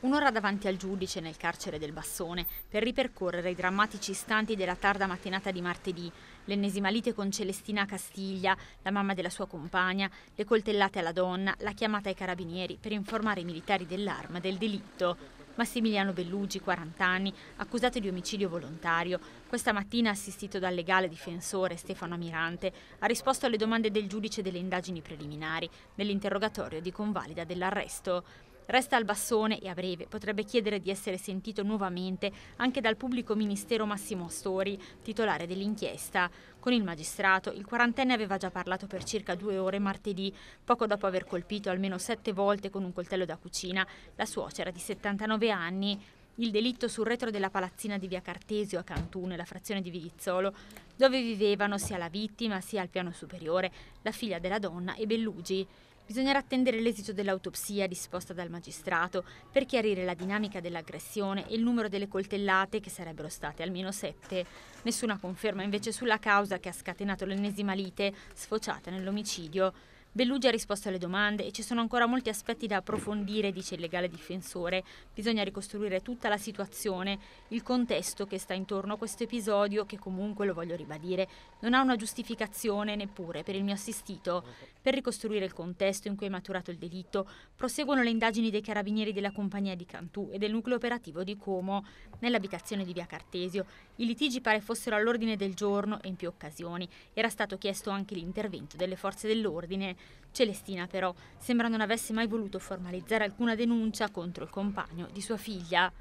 Un'ora davanti al giudice nel carcere del Bassone per ripercorrere i drammatici istanti della tarda mattinata di martedì, l'ennesima lite con Celestina Castiglia, la mamma della sua compagna, le coltellate alla donna, la chiamata ai carabinieri per informare i militari dell'arma del delitto. Massimiliano Bellugi, 40 anni, accusato di omicidio volontario, questa mattina assistito dal legale difensore Stefano Amirante, ha risposto alle domande del giudice delle indagini preliminari nell'interrogatorio di convalida dell'arresto. Resta al Bassone e a breve potrebbe chiedere di essere sentito nuovamente anche dal pubblico ministero Massimo Astori, titolare dell'inchiesta. Con il magistrato, il quarantenne aveva già parlato per circa due ore martedì, poco dopo aver colpito almeno sette volte con un coltello da cucina la suocera di 79 anni il delitto sul retro della palazzina di via Cartesio a Cantù, nella frazione di Vivizzolo, dove vivevano sia la vittima sia al piano superiore la figlia della donna e Bellugi. Bisognerà attendere l'esito dell'autopsia disposta dal magistrato per chiarire la dinamica dell'aggressione e il numero delle coltellate, che sarebbero state almeno sette. Nessuna conferma invece sulla causa che ha scatenato l'ennesima lite sfociata nell'omicidio. Bellugi ha risposto alle domande e ci sono ancora molti aspetti da approfondire, dice il legale difensore. Bisogna ricostruire tutta la situazione, il contesto che sta intorno a questo episodio che comunque, lo voglio ribadire, non ha una giustificazione neppure per il mio assistito. Per ricostruire il contesto in cui è maturato il delitto, proseguono le indagini dei carabinieri della compagnia di Cantù e del nucleo operativo di Como, nell'abitazione di via Cartesio. I litigi pare fossero all'ordine del giorno e in più occasioni. Era stato chiesto anche l'intervento delle forze dell'ordine. Celestina però sembra non avesse mai voluto formalizzare alcuna denuncia contro il compagno di sua figlia.